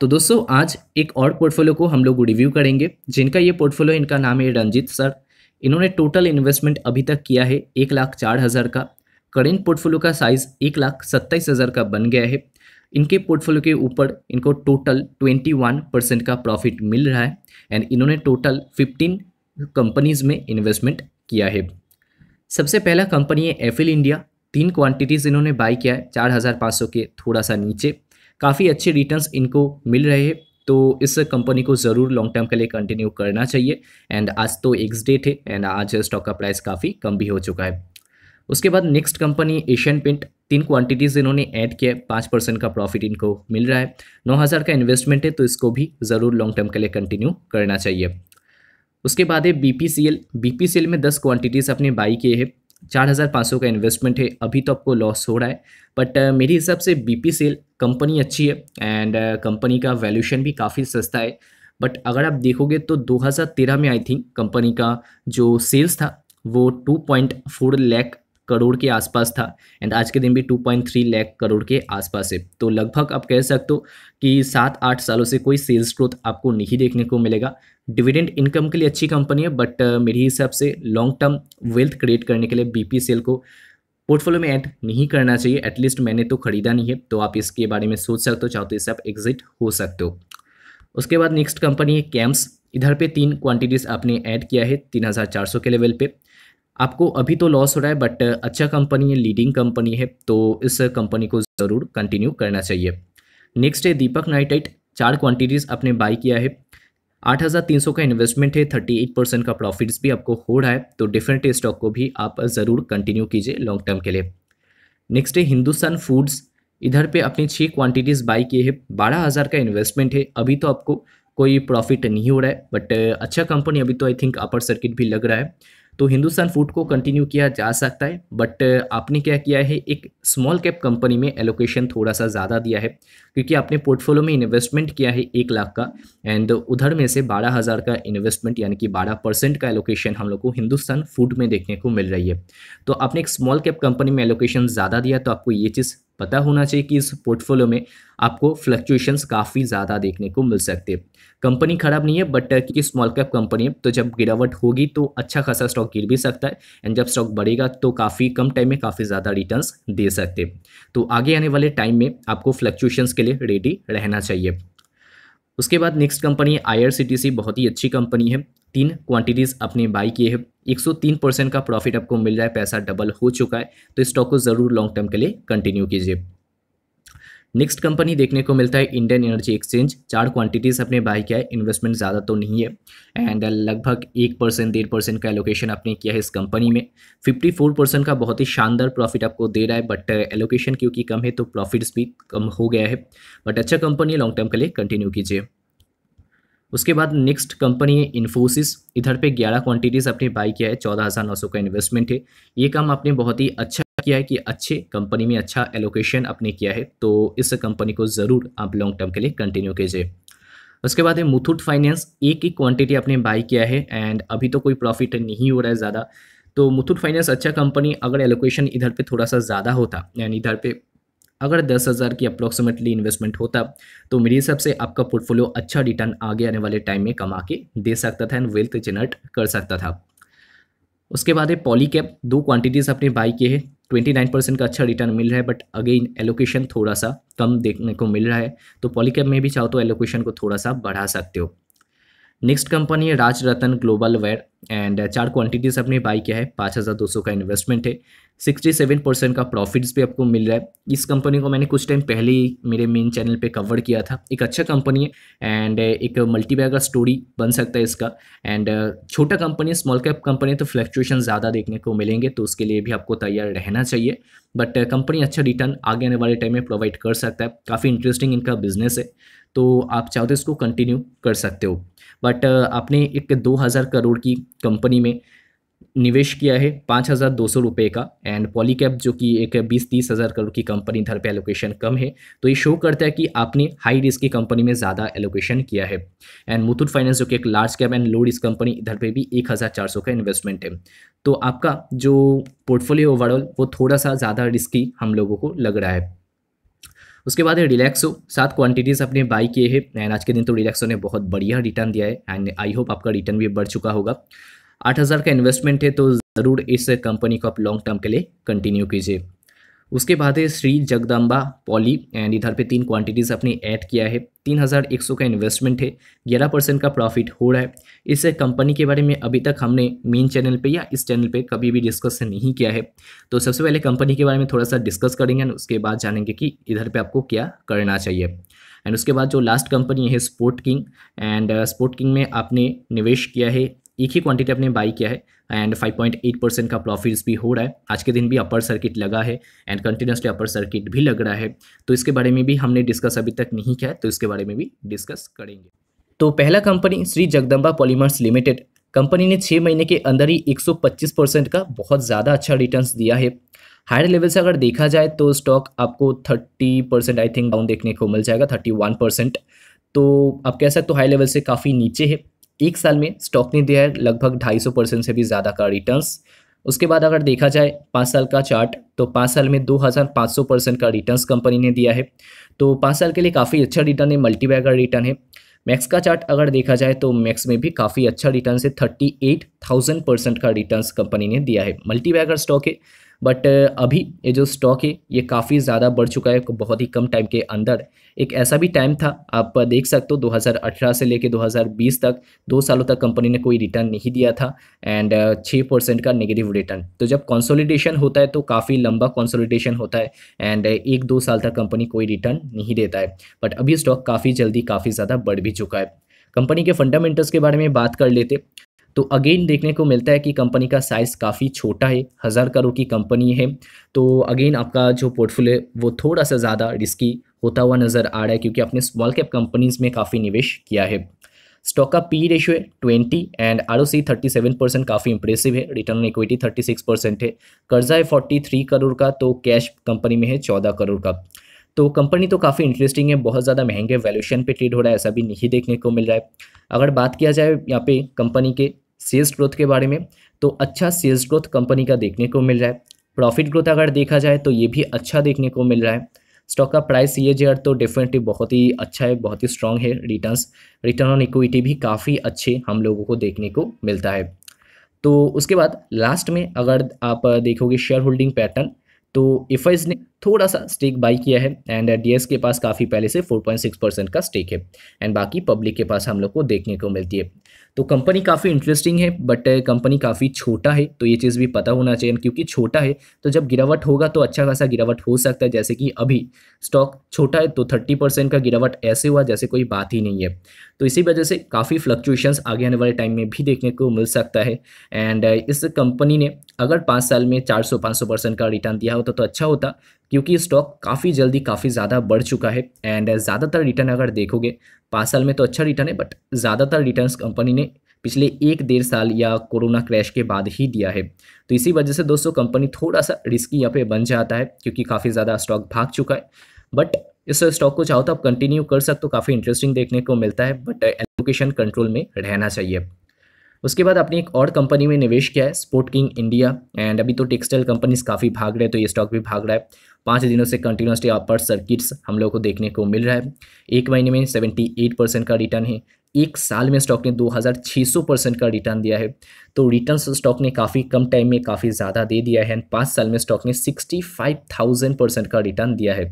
तो दोस्तों आज एक और पोर्टफोलियो को हम लोग रिव्यू करेंगे जिनका ये पोर्टफोलियो इनका नाम है रंजीत सर इन्होंने टोटल इन्वेस्टमेंट अभी तक किया है एक लाख चार हज़ार का करेंट पोर्टफोलियो का साइज़ एक लाख सत्ताईस हज़ार का बन गया है इनके पोर्टफोलियो के ऊपर इनको टोटल ट्वेंटी वन परसेंट का प्रॉफिट मिल रहा है एंड इन्होंने टोटल फिफ्टीन कंपनीज़ में इन्वेस्टमेंट किया है सबसे पहला कंपनी है एफिल इंडिया तीन क्वांटिटीज़ इन्होंने बाई किया है चार हज़ार पाँच सौ के थोड़ा सा नीचे काफ़ी अच्छे रिटर्न्स इनको मिल रहे हैं तो इस कंपनी को ज़रूर लॉन्ग टर्म के लिए कंटिन्यू करना चाहिए एंड आज तो एक्स डेट है एंड आज स्टॉक का प्राइस काफ़ी कम भी हो चुका है उसके बाद नेक्स्ट कंपनी एशियन पेंट तीन क्वांटिटीज़ इन्होंने ऐड किया है पाँच परसेंट का प्रॉफिट इनको मिल रहा है नौ हज़ार का इन्वेस्टमेंट है तो इसको भी ज़रूर लॉन्ग टर्म के लिए कंटिन्यू करना चाहिए उसके बाद है B P C L B P C L में दस क्वांटिटीज़ अपने बाई किए हैं चार हज़ार पाँच सौ का इन्वेस्टमेंट है अभी तो आपको लॉस हो रहा है बट uh, मेरे हिसाब से बी सेल कंपनी अच्छी है एंड कंपनी uh, का वैल्यूशन भी काफ़ी सस्ता है बट अगर आप देखोगे तो 2013 में आई थिंक कंपनी का जो सेल्स था वो 2.4 लाख करोड़ के आसपास था एंड आज के दिन भी 2.3 लाख करोड़ के आसपास है तो लगभग आप कह सकते हो कि सात आठ सालों से कोई सेल्स ग्रोथ आपको नहीं देखने को मिलेगा डिविडेंड इनकम के लिए अच्छी कंपनी है बट uh, मेरे हिसाब से लॉन्ग टर्म वेल्थ क्रिएट करने के लिए बी सेल को पोर्टफोलियो में ऐड नहीं करना चाहिए एटलीस्ट मैंने तो खरीदा नहीं है तो आप इसके बारे में सोच सकते हो चाहो तो इससे आप एग्जिट हो सकते हो उसके बाद नेक्स्ट कंपनी है कैम्स इधर पे तीन क्वांटिटीज़ आपने ऐड किया है 3400 के लेवल पे आपको अभी तो लॉस हो रहा है बट अच्छा कंपनी है लीडिंग कंपनी है तो इस कंपनी को ज़रूर कंटिन्यू करना चाहिए नेक्स्ट है दीपक नाइटाइट चार क्वांटिटीज़ आपने बाई किया है 8,300 का इन्वेस्टमेंट है 38 परसेंट का प्रॉफिट्स भी आपको हो रहा है तो डिफरेंट स्टॉक को भी आप ज़रूर कंटिन्यू कीजिए लॉन्ग टर्म के लिए नेक्स्ट है हिंदुस्तान फूड्स इधर पे आपने छः क्वांटिटीज़ बाई किए हैं बारह हज़ार का इन्वेस्टमेंट है अभी तो आपको कोई प्रॉफिट नहीं हो रहा है बट अच्छा कंपनी अभी तो आई थिंक अपर सर्किट भी लग रहा है तो हिंदुस्तान फूड को कंटिन्यू किया जा सकता है बट आपने क्या किया है एक स्मॉल कैप कंपनी में एलोकेशन थोड़ा सा ज़्यादा दिया है क्योंकि आपने पोर्टफोलियो में इन्वेस्टमेंट किया है एक लाख का एंड उधर में से बारह हज़ार का इन्वेस्टमेंट यानी कि बारह परसेंट का एलोकेशन हम लोग को हिंदुस्तान फूड में देखने को मिल रही है तो आपने एक स्मॉल कैप कंपनी में एलोकेशन ज़्यादा दिया तो आपको ये चीज़ पता होना चाहिए कि इस पोर्टफोलियो में आपको फ्लक्चुएशंस काफ़ी ज़्यादा देखने को मिल सकते हैं कंपनी खराब नहीं है बट की स्मॉल कैप कंपनी है तो जब गिरावट होगी तो अच्छा खासा स्टॉक गिर भी सकता है एंड जब स्टॉक बढ़ेगा तो काफ़ी कम टाइम में काफ़ी ज़्यादा रिटर्न्स दे सकते तो आगे आने वाले टाइम में आपको फ्लक्चुएशंस के लिए रेडी रहना चाहिए उसके बाद नेक्स्ट कंपनी है सी बहुत ही अच्छी कंपनी है तीन क्वांटिटीज़ आपने बाई किए हैं एक सौ तीन परसेंट का प्रॉफिट आपको मिल रहा है पैसा डबल हो चुका है तो स्टॉक को ज़रूर लॉन्ग टर्म के लिए कंटिन्यू कीजिए नेक्स्ट कंपनी देखने को मिलता है इंडियन एनर्जी एक्सचेंज चार क्वांटिटीज़ अपने बाई किया है इन्वेस्टमेंट ज़्यादा तो नहीं है एंड लगभग एक परसेंट डेढ़ परसेंट का एलोकेशन आपने किया है इस कंपनी में फिफ्टी फोर परसेंट का बहुत ही शानदार प्रॉफिट आपको दे रहा है बट एलोकेशन uh, क्योंकि कम है तो प्रॉफिट्स भी कम हो गया है बट अच्छा कंपनी है लॉन्ग टर्म के लिए कंटिन्यू कीजिए उसके बाद नेक्स्ट कंपनी है इन्फोसिस इधर पे 11 क्वांटिटीज़ आपने बाई किया है चौदह का इन्वेस्टमेंट है ये काम आपने बहुत ही अच्छा किया है कि अच्छे कंपनी में अच्छा एलोकेशन आपने किया है तो इस कंपनी को ज़रूर आप लॉन्ग टर्म के लिए कंटिन्यू कीजिए उसके बाद है मुथूट फाइनेंस एक ही क्वांटिटी आपने बाई किया है एंड अभी तो कोई प्रॉफिट नहीं हो रहा है ज़्यादा तो मुथूट फाइनेंस अच्छा कंपनी अगर एलोकेशन इधर पे थोड़ा सा ज़्यादा होता यानी इधर पे अगर दस हज़ार की अप्रॉक्सीमेटली इन्वेस्टमेंट होता तो मेरे हिसाब से आपका पोर्टफोलियो अच्छा रिटर्न आगे आने वाले टाइम में कमा के दे सकता था एंड वेल्थ जनरेट कर सकता था उसके बाद है पॉलीकैप दो क्वांटिटीज़ आपने बाई किए हैं ट्वेंटी नाइन परसेंट का अच्छा रिटर्न मिल रहा है बट अगेन एलोकेशन थोड़ा सा कम देखने को मिल रहा है तो पॉलीकैप में भी चाहो तो एलोकेशन को थोड़ा सा बढ़ा सकते हो नेक्स्ट कंपनी है Raj Ratan global wire and चार क्वांटिटीज आपने बाई किया है पाँच हज़ार दो सौ का इन्वेस्टमेंट है सिक्सटी सेवन परसेंट का प्रॉफिट्स भी आपको मिल रहा है इस कंपनी को मैंने कुछ टाइम पहले ही मेरे मेन चैनल पे कवर किया था एक अच्छा कंपनी है एंड एक मल्टीबैग का स्टोरी बन सकता है इसका एंड छोटा कंपनी स्मॉल कैप कंपनी तो फ्लैक्चुएशन ज़्यादा देखने को मिलेंगे तो उसके लिए भी आपको तैयार रहना चाहिए बट कंपनी अच्छा रिटर्न आगे आने वाले टाइम में प्रोवाइड कर सकता है काफ़ी इंटरेस्टिंग इनका बिजनेस है तो आप चाहो तो इसको कंटिन्यू कर सकते हो बट आपने एक दो हज़ार करोड़ की कंपनी में निवेश किया है पाँच हज़ार दो सौ रुपये का एंड पॉलीकैप जो कि एक बीस तीस हज़ार करोड़ की कंपनी इधर पे एलोकेशन कम है तो ये शो करता है कि आपने हाई रिस्क की कंपनी में ज़्यादा एलोकेशन किया है एंड मुथुट फाइनेंस जो कि एक large cap and low risk company इधर पे भी एक हज़ार चार सौ का इन्वेस्टमेंट है तो आपका जो पोर्टफोलियो ओवरऑल वो थोड़ा सा ज़्यादा रिस्की हम लोगों को लग रहा है उसके बाद है रिलैक्सो सात क्वांटिटीज़ अपने बाई किए हैं एंड आज के दिन तो रिलैक्सो ने बहुत बढ़िया रिटर्न दिया है एंड आई होप आपका रिटर्न भी बढ़ चुका होगा आठ हज़ार का इन्वेस्टमेंट है तो ज़रूर इस कंपनी को आप लॉन्ग टर्म के लिए कंटिन्यू कीजिए उसके बाद है श्री जगदम्बा पॉली एंड इधर पे तीन क्वांटिटीज़ अपने ऐड किया है तीन हज़ार एक सौ का इन्वेस्टमेंट है ग्यारह परसेंट का प्रॉफिट हो रहा है इस कंपनी के बारे में अभी तक हमने मेन चैनल पे या इस चैनल पे कभी भी डिस्कस नहीं किया है तो सबसे पहले कंपनी के बारे में थोड़ा सा डिस्कस करेंगे एंड उसके बाद जानेंगे कि इधर पर आपको क्या करना चाहिए एंड उसके बाद जो लास्ट कंपनी है sport king and sport king में आपने निवेश किया है एक ही क्वांटिटी आपने बाई किया है एंड 5.8 परसेंट का प्रॉफिट्स भी हो रहा है आज के दिन भी अपर सर्किट लगा है एंड कंटिन्यूसली अपर सर्किट भी लग रहा है तो इसके बारे में भी हमने डिस्कस अभी तक नहीं किया है तो इसके बारे में भी डिस्कस करेंगे तो पहला company Shri Jagdamba polymers limited company ने छः महीने के अंदर ही 125 परसेंट का बहुत ज़्यादा अच्छा रिटर्न्स दिया है हायर लेवल से अगर देखा जाए तो स्टॉक आपको 30 परसेंट आई थिंक डाउन देखने को मिल जाएगा 31 परसेंट तो आप कह सकते हो हाई लेवल से काफ़ी नीचे है एक साल में स्टॉक ने दिया है लगभग ढाई सौ परसेंट से भी ज़्यादा का रिटर्न्स उसके बाद अगर देखा जाए पाँच साल का चार्ट तो पाँच साल में दो हज़ार पाँच सौ परसेंट का रिटर्न्स कंपनी ने दिया है तो पाँच साल के लिए काफ़ी अच्छा रिटर्न है मल्टीबैग का रिटर्न है मैक्स का चार्ट अगर देखा जाए तो मैक्स में भी काफ़ी अच्छा रिटर्न है थर्टी एट थाउजेंड परसेंट का रिटर्न कंपनी ने दिया है मल्टीबैगर स्टॉक है बट uh, अभी ये जो स्टॉक है ये काफ़ी ज़्यादा बढ़ चुका है बहुत ही कम टाइम के अंदर एक ऐसा भी टाइम था आप देख सकते हो 2018 से लेके 2020 तक दो सालों तक कंपनी ने कोई रिटर्न नहीं दिया था एंड uh, छः परसेंट का नेगेटिव रिटर्न तो जब कंसोलिडेशन होता है तो काफ़ी लंबा कंसोलिडेशन होता है एंड uh, एक दो साल तक कंपनी कोई रिटर्न नहीं देता है बट अभी स्टॉक काफ़ी जल्दी काफ़ी ज़्यादा बढ़ भी चुका है कंपनी के फंडामेंटल्स के बारे में बात कर लेते तो अगेन देखने को मिलता है कि कंपनी का साइज़ काफ़ी छोटा है हज़ार करोड़ की कंपनी है तो अगेन आपका जो पोर्टफोलियो वो थोड़ा सा ज़्यादा रिस्की होता हुआ नज़र आ रहा है क्योंकि आपने स्मॉल कैप कंपनीज़ में काफ़ी निवेश किया है स्टॉक का पी रेशियो e है twenty and R O C thirty seven percent काफ़ी इंप्रेसिव है return on equity thirty six percent है कर्जा है फोर्टी थ्री करोड़ का तो कैश कंपनी में है चौदह करोड़ का तो कंपनी तो काफ़ी इंटरेस्टिंग है बहुत ज़्यादा महंगे वैल्यूशन पे ट्रेड हो रहा है ऐसा भी नहीं देखने को मिल रहा है अगर बात किया जाए यहाँ पे कंपनी के सेल्स ग्रोथ के बारे में तो अच्छा सेल्स ग्रोथ कंपनी का देखने को मिल रहा है प्रॉफिट ग्रोथ अगर देखा जाए तो ये भी अच्छा देखने को मिल रहा है स्टॉक का प्राइस ये सी तो डेफिनेटली बहुत ही अच्छा है बहुत ही स्ट्रांग है रिटर्न्स रिटर्न ऑन इक्विटी भी काफ़ी अच्छे हम लोगों को देखने को मिलता है तो उसके बाद लास्ट में अगर आप देखोगे शेयर होल्डिंग पैटर्न तो एफ ने थोड़ा सा स्टेक बाई किया है एंड डीएस के पास काफ़ी पहले से 4.6 परसेंट का स्टेक है एंड बाकी पब्लिक के पास हम लोग को देखने को मिलती है तो कंपनी काफ़ी इंटरेस्टिंग है बट कंपनी काफ़ी छोटा है तो ये चीज़ भी पता होना चाहिए क्योंकि छोटा है तो जब गिरावट होगा तो अच्छा खासा गिरावट हो सकता है जैसे कि अभी स्टॉक छोटा है तो थर्टी परसेंट का गिरावट ऐसे हुआ जैसे कोई बात ही नहीं है तो इसी वजह से काफ़ी फ्लक्चुएशंस आगे आने वाले टाइम में भी देखने को मिल सकता है एंड इस कंपनी ने अगर पाँच साल में चार सौ परसेंट का रिटर्न दिया होता तो अच्छा होता क्योंकि स्टॉक काफ़ी जल्दी काफ़ी ज़्यादा बढ़ चुका है एंड ज़्यादातर रिटर्न अगर देखोगे पाँच साल में तो अच्छा रिटर्न है बट ज़्यादातर रिटर्न कंपनी ने पिछले एक डेढ़ साल या कोरोना क्रैश के बाद ही दिया है तो इसी वजह से दोस्तों कंपनी थोड़ा सा रिस्की यहाँ पे बन जाता है क्योंकि काफ़ी ज़्यादा स्टॉक भाग चुका है बट इस स्टॉक को चाहो तो आप कंटिन्यू कर सकते हो काफ़ी इंटरेस्टिंग देखने को मिलता है बट एलोकेशन कंट्रोल में रहना चाहिए उसके बाद आपने एक और कंपनी में निवेश किया है स्पोर्ट किंग इंडिया एंड अभी तो टेक्सटाइल कंपनीज काफ़ी भाग रहे हैं तो ये स्टॉक भी भाग रहा है पाँच दिनों से कंटिन्यूसली अपर सर्किट्स हम लोग को देखने को मिल रहा है एक महीने में सेवेंटी एट परसेंट का रिटर्न है एक साल में स्टॉक ने 2600 परसेंट का रिटर्न दिया है तो रिटर्न स्टॉक ने काफ़ी कम टाइम में काफ़ी ज़्यादा दे दिया है एंड पाँच साल में स्टॉक ने 65,000 परसेंट का रिटर्न दिया है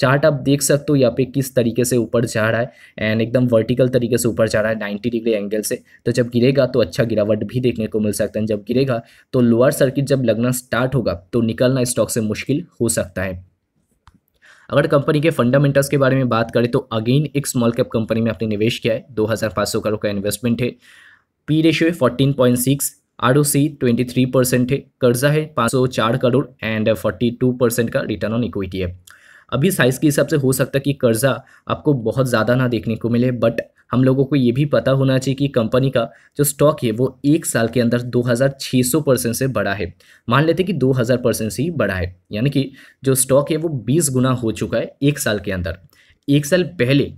चार्ट आप देख सकते हो यहाँ पे किस तरीके से ऊपर जा रहा है एंड एकदम वर्टिकल तरीके से ऊपर जा रहा है नाइन्टी डिग्री एंगल से तो जब गिरेगा तो अच्छा गिरावट भी देखने को मिल सकता है जब गिरेगा तो लोअर सर्किट जब लगना स्टार्ट होगा तो निकलना स्टॉक से मुश्किल हो सकता है अगर कंपनी के फंडामेंटल्स के बारे में बात करें तो अगेन एक स्मॉल कैप कंपनी में आपने निवेश किया है 2500 करोड़ का इन्वेस्टमेंट है पी रेशियो है 14.6 R O C twenty three percent है कर्जा है पाँच सौ चार crore and forty two percent का रिटर्न ऑन इक्विटी है अभी साइज़ के हिसाब से हो सकता है कि कर्ज़ा आपको बहुत ज़्यादा ना देखने को मिले बट हम लोगों को ये भी पता होना चाहिए कि कंपनी का जो स्टॉक है वो एक साल के अंदर 2600 परसेंट से बड़ा है मान लेते कि 2000 परसेंट से ही बड़ा है यानी कि जो स्टॉक है वो 20 गुना हो चुका है एक साल के अंदर एक साल पहले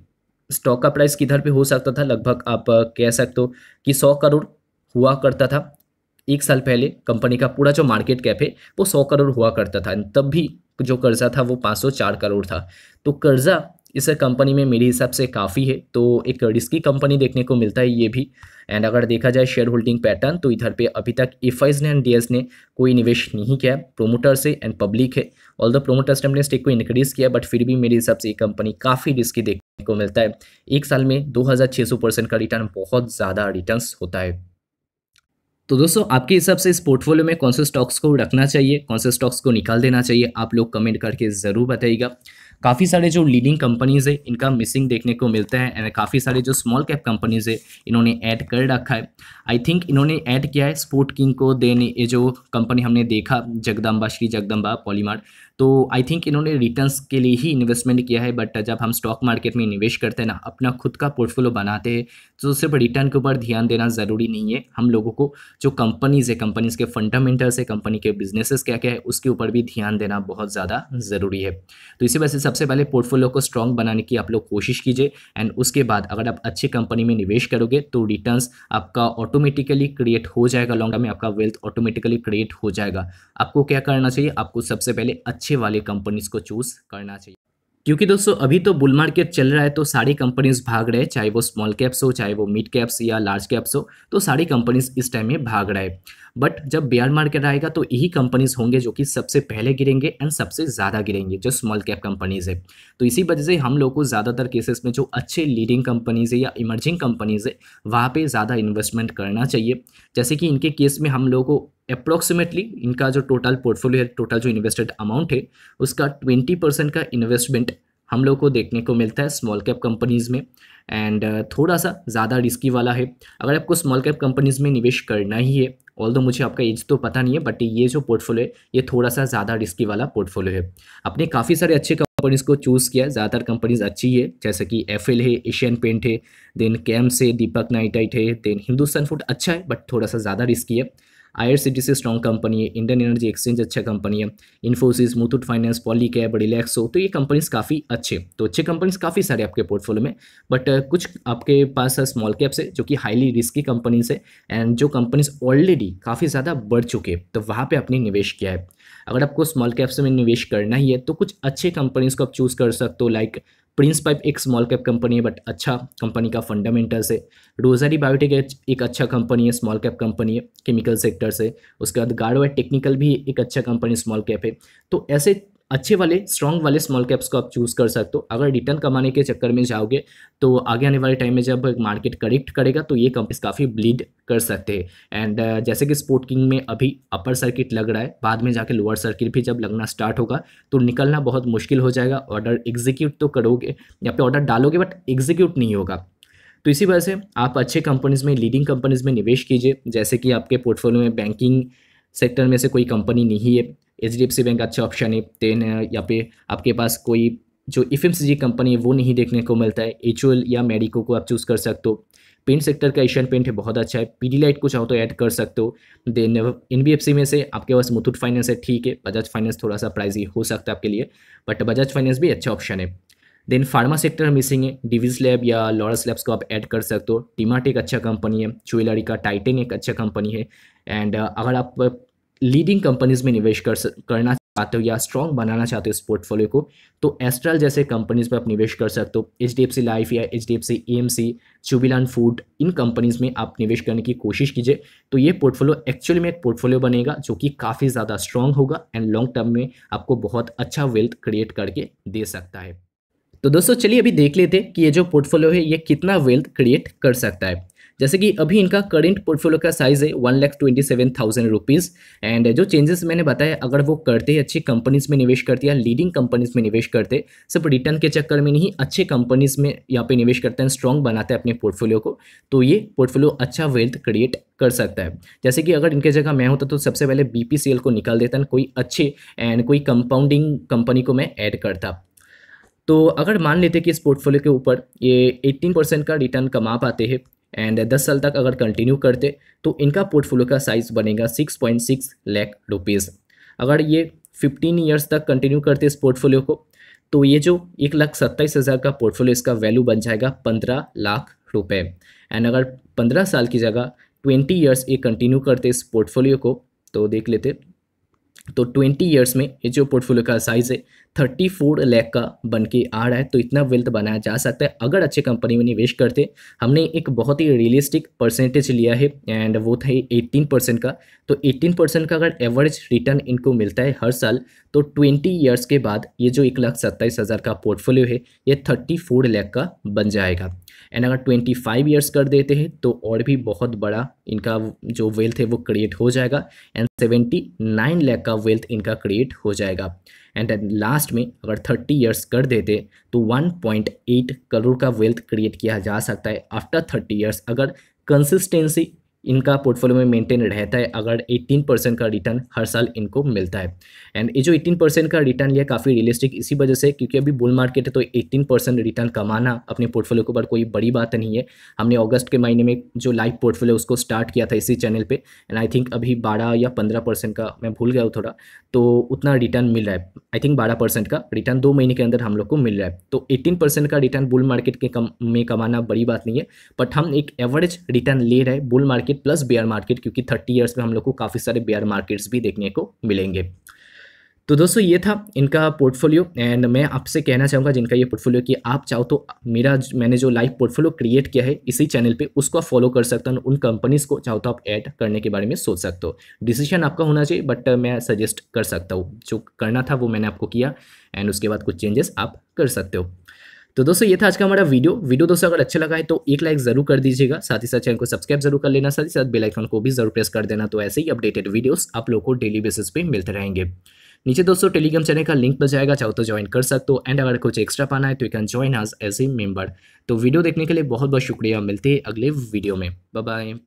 स्टॉक का प्राइस किधर पे हो सकता था लगभग आप कह सकते हो कि 100 करोड़ हुआ करता था एक साल पहले कंपनी का पूरा जो मार्केट कैप है वो सौ करोड़ हुआ करता था तब भी जो कर्जा था वो पाँच सौ चार करोड़ था तो कर्जा इस कंपनी में मेरे हिसाब से काफ़ी है तो एक रिस्की कंपनी देखने को मिलता है ये भी एंड अगर देखा जाए शेयर होल्डिंग पैटर्न तो इधर पे अभी तक एफ आईज ने एंड डी ने कोई निवेश नहीं किया प्रोमोटर्स है एंड पब्लिक है ऑल द प्रोमोटर्स ने अपने स्टेक को इंक्रीज़ किया बट फिर भी मेरे हिसाब से ये कंपनी काफ़ी रिस्की देखने को मिलता है एक साल में दो का रिटर्न बहुत ज़्यादा रिटर्न होता है तो दोस्तों आपके हिसाब से इस पोर्टफोलियो में कौन से स्टॉक्स को रखना चाहिए कौन से स्टॉक्स को निकाल देना चाहिए आप लोग कमेंट करके ज़रूर बताइएगा काफ़ी सारे जो लीडिंग कंपनीज़ है इनका मिसिंग देखने को मिलता है एंड काफ़ी सारे जो स्मॉल कैप कंपनीज़ है इन्होंने ऐड कर रखा है आई थिंक इन्होंने ऐड किया है स्पोर्ट किंग को देन ये जो कंपनी हमने देखा जगदम्बा श्री जगदम्बा पॉलीमार्ट तो आई थिंक इन्होंने रिटर्न के लिए ही इन्वेस्टमेंट किया है बट जब हम स्टॉक मार्केट में निवेश करते हैं ना अपना खुद का पोर्टफोलियो बनाते हैं तो सिर्फ रिटर्न के ऊपर ध्यान देना ज़रूरी नहीं है हम लोगों को जो कंपनीज़ है कंपनीज़ के फंडामेंटल्स है कंपनी के बिजनेसेस क्या क्या है उसके ऊपर भी ध्यान देना बहुत ज़्यादा ज़रूरी है तो इसी वजह से सबसे पहले पोर्टफोलियो को स्ट्रॉन्ग बनाने की आप लोग कोशिश कीजिए एंड उसके बाद अगर आप अच्छी कंपनी में निवेश करोगे तो रिटर्न आपका ऑटोमेटिकली क्रिएट हो जाएगा लॉन्ग टर्म में आपका वेल्थ ऑटोमेटिकली क्रिएट हो जाएगा आपको क्या करना चाहिए आपको सबसे पहले अच्छी अच्छे वाले कंपनीज को चूज़ करना चाहिए क्योंकि दोस्तों अभी तो बुल मार्केट चल रहा है तो सारी कंपनीज भाग रहे हैं चाहे वो स्मॉल कैप्स हो चाहे वो मिड कैप्स या लार्ज कैप्स हो तो सारी कंपनीज इस टाइम में भाग रहे हैं बट जब बेयर मार्केट आएगा तो यही कंपनीज होंगे जो कि सबसे पहले गिरेंगे एंड सबसे ज़्यादा गिरेंगे जो स्मॉल कैप कंपनीज है तो इसी वजह से हम लोग को ज़्यादातर केसेस में जो अच्छे लीडिंग कंपनीज है या इमर्जिंग कंपनीज है वहाँ पर ज़्यादा इन्वेस्टमेंट करना चाहिए जैसे कि इनके केस में हम लोग को अप्रोक्सीमेटली इनका जो टोटल पोर्टफोलियो है टोटल जो इन्वेस्टेड अमाउंट है उसका ट्वेंटी परसेंट का इन्वेस्टमेंट हम लोग को देखने को मिलता है स्मॉल कैप कंपनीज़ में एंड uh, थोड़ा सा ज़्यादा रिस्की वाला है अगर आपको स्मॉल कैप कंपनीज़ में निवेश करना ही है ऑल दो मुझे आपका एज तो पता नहीं है बट ये जो पोर्टफोलियो है ये थोड़ा सा ज़्यादा रिस्की वाला पोर्टफोलियो है आपने काफ़ी सारे अच्छे कंपनीज़ को चूज़ किया ज़्यादातर कंपनीज़ अच्छी है जैसे कि एफ है एशियन पेंट है देन कैम्स है दीपक नाइटाइट है देन हिंदुस्तान फूड अच्छा है बट थोड़ा सा ज़्यादा रिस्की है आई स्ट्रॉन्ग कंपनी है इंडियन एनर्जी एक्सचेंज अच्छा कंपनी है इन्फोसिस मुथुट फाइनेंस कैब रिलैक्सो तो ये कंपनीज काफ़ी अच्छे तो अच्छे कंपनीज काफ़ी सारे आपके पोर्टफोलियो में बट uh, कुछ आपके पास है स्मॉल कैप्स है जो कि हाईली रिस्की कंपनीज है एंड जो कंपनीज ऑलरेडी काफ़ी ज़्यादा बढ़ चुके हैं तो वहाँ पर आपने निवेश किया है अगर आपको स्मॉल कैप्स में निवेश करना ही है तो कुछ अच्छे कंपनीज को आप चूज़ कर सकते हो लाइक प्रिंस पाइप एक स्मॉल कैप कंपनी है बट अच्छा कंपनी का फंडामेंटल्स है रोजारी बायोटेक एक अच्छा कंपनी है स्मॉल कैप कंपनी है केमिकल सेक्टर से उसके बाद गार्डवाइट टेक्निकल भी एक अच्छा कंपनी स्मॉल कैप है तो ऐसे अच्छे वाले स्ट्रॉन्ग वाले स्मॉल कैप्स को आप चूज़ कर सकते हो अगर रिटर्न कमाने के चक्कर में जाओगे तो आगे आने वाले टाइम में जब मार्केट करेक्ट करेगा तो ये कंपनीज काफ़ी ब्लीड कर सकते हैं एंड uh, जैसे कि स्पोर्ट किंग में अभी अपर सर्किट लग रहा है बाद में जाके लोअर सर्किट भी जब लगना स्टार्ट होगा तो निकलना बहुत मुश्किल हो जाएगा ऑर्डर एग्जीक्यूट तो करोगे या फिर ऑर्डर डालोगे बट एग्जीक्यूट नहीं होगा तो इसी वजह से आप अच्छे कंपनीज़ में लीडिंग कंपनीज़ में निवेश कीजिए जैसे कि आपके पोर्टफोलियो में बैंकिंग सेक्टर में से कोई कंपनी नहीं है H D F C bank अच्छा ऑप्शन है तेन या पे आपके पास कोई जो एफ कंपनी है वो नहीं देखने को मिलता है एच या मेडिको को आप चूज़ कर सकते हो पेंट सेक्टर का एशियन पेंट है बहुत अच्छा है पी डी लाइट को चाहो तो ऐड कर सकते हो then N B F C में से आपके पास मुथुट फाइनेंस है ठीक है बजाज फाइनेंस थोड़ा सा प्राइजी हो सकता है आपके लिए बट बजाज फाइनेंस भी अच्छा ऑप्शन है देन फार्मा सेक्टर मिसिंग है डिविज लैब या लॉरस लैब्स को आप ऐड कर सकते हो टीमाट अच्छा एक अच्छा कंपनी है ज्वेलरी का टाइटन एक अच्छा कंपनी है एंड अगर आप लीडिंग कंपनीज में निवेश कर करना चाहते हो या स्ट्रॉन्ग बनाना चाहते हो इस पोर्टफोलियो को तो एस्ट्रल जैसे कंपनीज में आप निवेश कर सकते हो H D F C life या H D F C E M C Jubilant food इन कंपनीज में आप निवेश करने की कोशिश कीजिए तो ये पोर्टफोलियो एक्चुअली में एक पोर्टफोलियो बनेगा जो कि काफ़ी ज़्यादा स्ट्रॉन्ग होगा एंड लॉन्ग टर्म में आपको बहुत अच्छा वेल्थ क्रिएट करके दे सकता है तो दोस्तों चलिए अभी देख लेते कि ये जो पोर्टफोलियो है ये कितना वेल्थ क्रिएट कर सकता है जैसे कि अभी इनका करेंट पोर्टफोलियो का साइज है one lakh twenty seven thousand rupees and जो चेंजेस मैंने बताया अगर वो करते हैं अच्छी कंपनीज़ में निवेश करते या लीडिंग कंपनीज़ में निवेश करते सब रिटर्न के चक्कर में नहीं अच्छे कंपनीज़ में यहाँ पे निवेश करते हैं स्ट्रॉन्ग बनाते हैं अपने पोर्टफोलियो को तो ये पोर्टफोलियो अच्छा वेल्थ क्रिएट कर सकता है जैसे कि अगर इनके जगह मैं होता तो सबसे पहले बी को निकाल देता कोई अच्छे एंड कोई कंपाउंडिंग कंपनी को मैं ऐड करता तो अगर मान लेते कि इस पोर्टफोलियो के ऊपर ये 18 परसेंट का रिटर्न कमा पाते हैं एंड दस साल तक अगर कंटिन्यू करते तो इनका पोर्टफोलियो का साइज बनेगा six point six lakh rupees अगर ये फिफ्टीन ईयर्स तक कंटिन्यू करते इस पोर्टफोलियो को तो ये जो एक लाख सत्ताईस हज़ार का पोर्टफोलियो इसका वैल्यू बन जाएगा पंद्रह लाख रुपए एंड अगर पंद्रह साल की जगह ट्वेंटी ईयर्स ये कंटिन्यू करते इस पोर्टफोलियो को तो देख लेते तो ट्वेंटी ईयर्स में ये जो पोर्टफोलियो का साइज़ है थर्टी फोर लैख का बन के आ रहा है तो इतना वेल्थ बनाया जा सकता है अगर अच्छे कंपनी में निवेश करते हमने एक बहुत ही रियलिस्टिक परसेंटेज लिया है एंड वो था एट्टीन परसेंट का तो एट्टीन परसेंट का अगर एवरेज रिटर्न इनको मिलता है हर साल तो ट्वेंटी ईयर्स के बाद ये जो एक लाख सत्ताईस हज़ार का पोर्टफोलियो है ये थर्टी फोर लैख का बन जाएगा एंड अगर ट्वेंटी फाइव ईयर्स कर देते हैं तो और भी बहुत बड़ा इनका जो वेल्थ है वो क्रिएट हो जाएगा एंड सेवेंटी नाइन लैख का वेल्थ इनका क्रिएट हो जाएगा एंड लास्ट में अगर थर्टी ईयर्स कर देते तो वन पॉइंट एट करोड़ का वेल्थ क्रिएट किया जा सकता है आफ्टर थर्टी ईयर्स अगर कंसिस्टेंसी इनका पोर्टफोलियो में मेंटेन रहता है अगर 18 परसेंट का रिटर्न हर साल इनको मिलता है एंड ये जो 18 परसेंट का रिटर्न ये काफ़ी रियलिस्टिक इसी वजह से क्योंकि अभी बुल मार्केट है तो 18 परसेंट रिटर्न कमाना अपने पोर्टफोलियो के ऊपर कोई बड़ी बात नहीं है हमने अगस्त के महीने में जो लाइव पोर्टफोलियो उसको स्टार्ट किया था इसी चैनल पर एंड आई थिंक अभी बारह या पंद्रह का मैं भूल गया हूँ थोड़ा तो उतना रिटर्न मिल रहा है आई थिंक बारह का रिटर्न दो महीने के अंदर हम लोग को मिल रहा है तो एटीन का रिटर्न बुल मार्केट के कम में कमाना बड़ी बात नहीं है बट हम एक एवरेज रिटर्न ले रहे हैं bull market market plus bear market क्योंकि थर्टी ईयर्स में हम लोग को काफ़ी सारे बेयर मार्केट्स भी देखने को मिलेंगे तो दोस्तों ये था इनका पोर्टफोलियो एंड मैं आपसे कहना चाहूँगा जिनका ये पोर्टफोलियो कि आप चाहो तो मेरा मैंने जो लाइव पोर्टफोलियो क्रिएट किया है इसी चैनल पे उसको आप फॉलो कर सकते हो उन कंपनीज़ को चाहो तो आप ऐड करने के बारे में सोच सकते हो डिसीजन आपका होना चाहिए बट मैं सजेस्ट कर सकता हूँ जो करना था वो मैंने आपको किया एंड उसके बाद कुछ चेंजेस आप कर सकते हो तो दोस्तों ये था आज का हमारा वीडियो वीडियो दोस्तों अगर अच्छा लगा है तो एक लाइक जरूर कर दीजिएगा साथ ही साथ चैनल को सब्सक्राइब जरूर कर लेना साथ ही साथ बेल आइकन को भी जरूर प्रेस कर देना तो ऐसे ही अपडेटेड वीडियोस आप लोग को डेली बेसिस पे मिलते रहेंगे नीचे दोस्तों टेलीग्राम चैनल का लिंक बच जाएगा चाहो तो ज्वाइन कर सकते हो एंड अगर कुछ एक्स्ट्रा पाना है तो you can join us as a member तो वीडियो देखने के लिए बहुत बहुत शुक्रिया मिलते हैं अगले वीडियो में बाय